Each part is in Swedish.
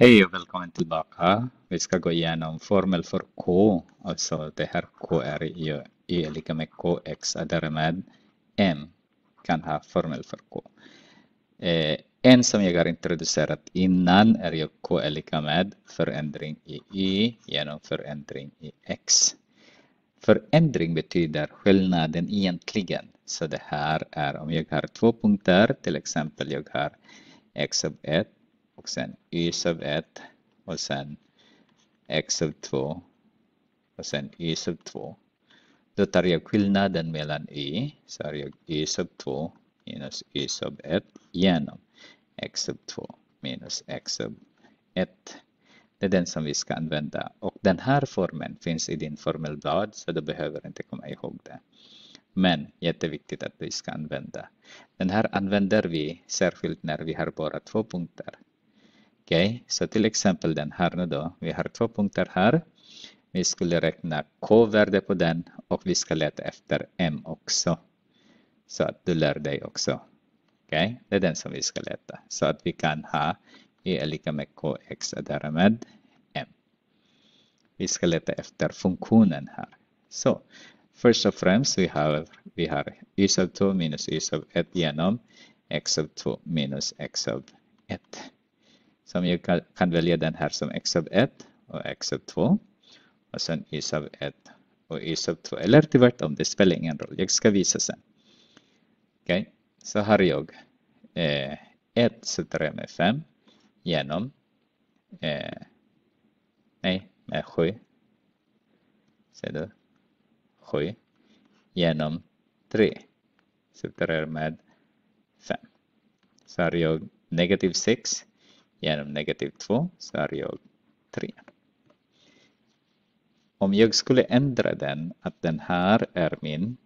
Hej och välkommen tillbaka. Vi ska gå igenom formel för K. Alltså det här K är ju Y är lika med KX och därmed M kan ha formel för K. en eh, som jag har introducerat innan är ju K är lika med förändring i Y genom förändring i X. Förändring betyder skillnaden egentligen. Så det här är om jag har två punkter, till exempel jag har X av 1 axeln y sub 1 och sen x sub 2 och sen y sub 2. Då tar jag skillnaden mellan y, så har jag y sub 2 minus y sub 1 genom x sub 2 minus x sub 1. Det är den som vi ska använda och den här formeln finns i din formelblad så du behöver inte komma ihåg det. Men jätteviktigt att vi ska använda. Den här använder vi särskilt när vi har bara två punkter. Okej, okay, så till exempel den här nu då. Vi har två punkter här. Vi skulle räkna k-värde på den och vi ska leta efter m också. Så att du lär dig också. Okej, okay? det är den som vi ska leta. Så att vi kan ha y är lika med kx och därmed m. Vi ska leta efter funktionen här. Så, först och främst vi har, vi har y sub 2 minus y sub 1 genom x sub 2 minus x sub som jag kan, välja den här som x av 1 och x av 2 och sen y sub 1 och y sub 2 eller tvärtom, det spelar ingen roll. Jag ska visa sen. Okej, okay. så har jag eh, 1 subtraherat med 5 genom eh, nej, med 7 ser du 7 genom 3 subtraherat med 5. Så har jag negativ 6 genom negativ 2 så är jag 3. Om jag skulle ändra den att den här är min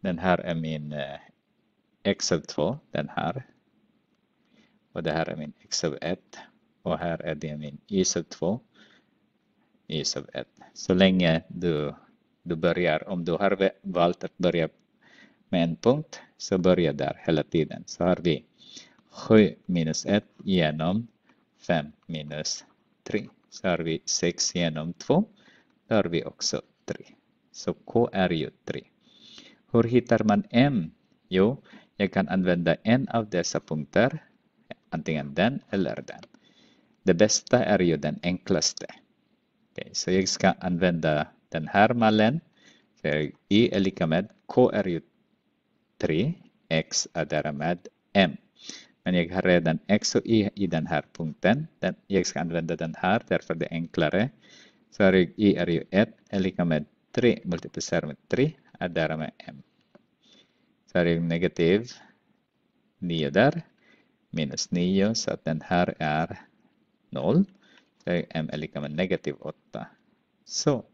Den här är min eh, XL2, den här. Och det här är min XL1. Och här är det min YSL2, YSL1. Så länge du, du börjar, om du har valt att börja med en punkt så börjar där hela tiden. Så har vi 7 minus 1 genom 5 minus 3. Så har vi 6 genom 2. Då har vi också 3. Så K är ju 3. Hur hittar man M? Jo, jag kan använda en av dessa punkter. Antingen den eller den. Det bästa är ju den enklaste. Okay, så jag ska använda den här mallen. I är lika med K är ju 3, x är därmed m. Men jag har redan x och y i den här punkten. Den, jag ska använda den här, därför det är enklare. Så här, y är ju 1 är lika med 3 multiplicerat med 3 är därmed m. Så är jag negativ 9 där, minus 9, så att den här är 0. Så är m är lika med negativ 8. Så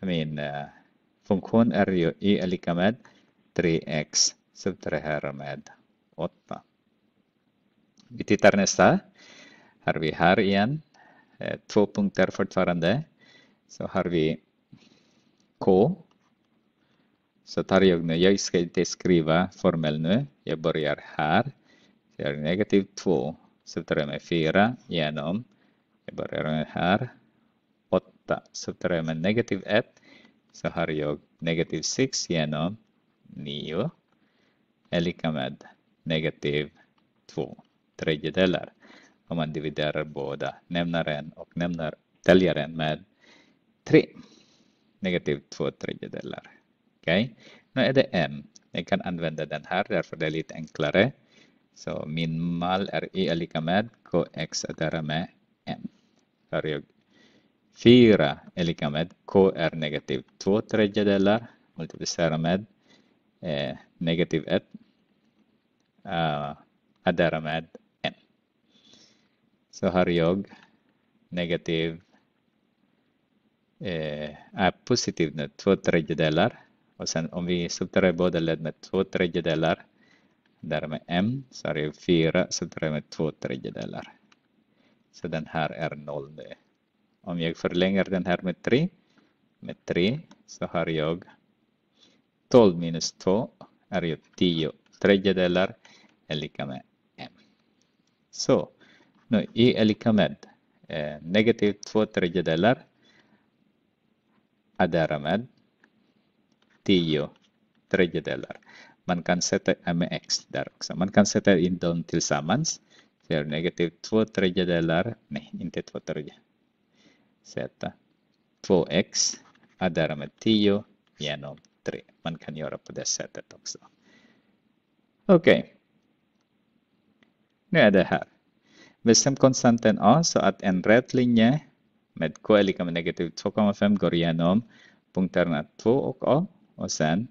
min uh, funktion är ju y är lika med 3x subtrahera med 8. Vi tittar nästa. Har vi här igen. Eh, Två punkter fortfarande. Så har vi k. Så tar jag nu, jag ska inte skriva formel nu. Jag börjar här. Jag är negativ 2 subtrahera med 4 genom. Jag börjar med här. 8 subtrahera med negativ 1. Så har jag negativ 6 genom 9 är lika med negativ 2 tredjedelar. Om man dividerar båda nämnaren och nämnar täljaren med 3. Negativ 2 tredjedelar. okay. nu är det m. Jag kan använda den här därför det är lite enklare. Så min mall är y är lika med kx är där med m. För jag 4 är lika med k är negativ 2 tredjedelar multiplicerar med eh, negative 1 uh, eh, adara med n. Så har jag negativ eh, äh, positivt med två tredjedelar och sen om vi subtraherar båda led med två tredjedelar därmed med m så har jag 4 subtraherar med två tredjedelar. Så den här är 0 nu. Om jag förlänger den här med 3 med 3 så har jag 12 minus 2 är ju 10 tredjedelar är lika med m. Så nu i är lika med eh, negativ 2 tredjedelar adderar med 10 tredjedelar. Man kan sätta med x där också. Man kan sätta in dem tillsammans. Så är negativ 2 tredjedelar, nej inte 2 tredjedelar. Sätta 2x adderar med 10 genom 3. Man kan göra på det sättet också. Okej. Okay. Nu är det här. Bestäm konstanten A så att en rät linje med K är lika med negativ 2,5 går igenom punkterna 2 och A och sen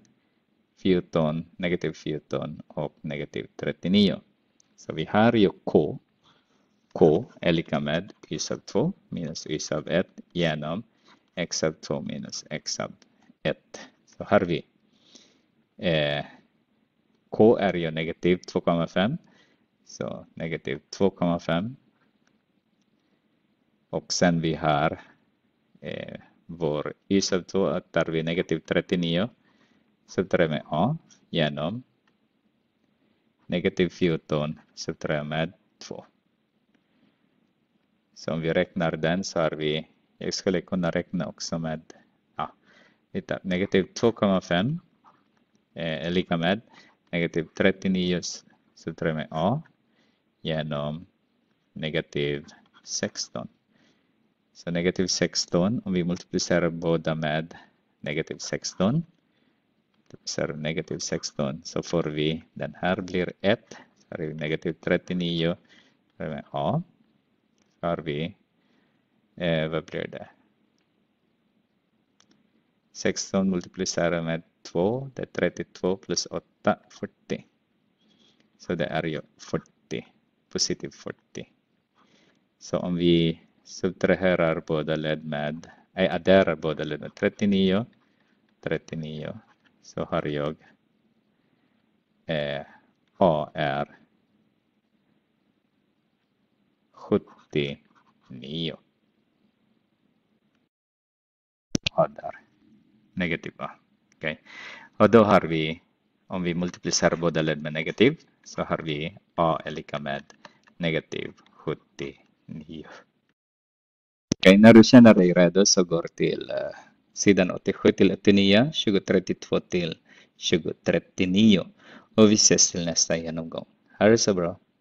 14, negativ 14 och negativ 39. Så vi har ju K. K är lika med Y sub 2 minus Y sub 1 genom X sub 2 minus X sub 1 har vi eh, K är ju negativ 2,5. Så negativ 2,5. Och sen vi har eh, vår y sub 2 tar vi negativ 39. Subtraherar med A genom negativ 14 subtraherar med 2. Så om vi räknar den så har vi, jag skulle kunna räkna också med Titta, negativ 2,5 är lika med negativ 39 så A genom negativ 16. Så negativ 16, om vi multiplicerar båda med negativ 16, multiplicerar negativ 16 så får vi, den här blir 1, så har vi negativ 39, utrymme A, så har vi, eh, vad blir det? 16 multiplicerar med 2, det är 32 plus 8, 40. Så det är ju 40, positiv 40. Så om vi subtraherar båda led med, nej adderar båda led med 39, 39, så har jag eh, AR 79. Ja, där negative ba? Ah. Okay. Although har vi, om vi multiplicerar båda led med negativ så har vi A är lika med negativ 79. Okay, när du känner dig redo så går till uh, sidan 87 till 89, 2032 till 2039 och vi ses till nästa genomgång. Ha det så bra!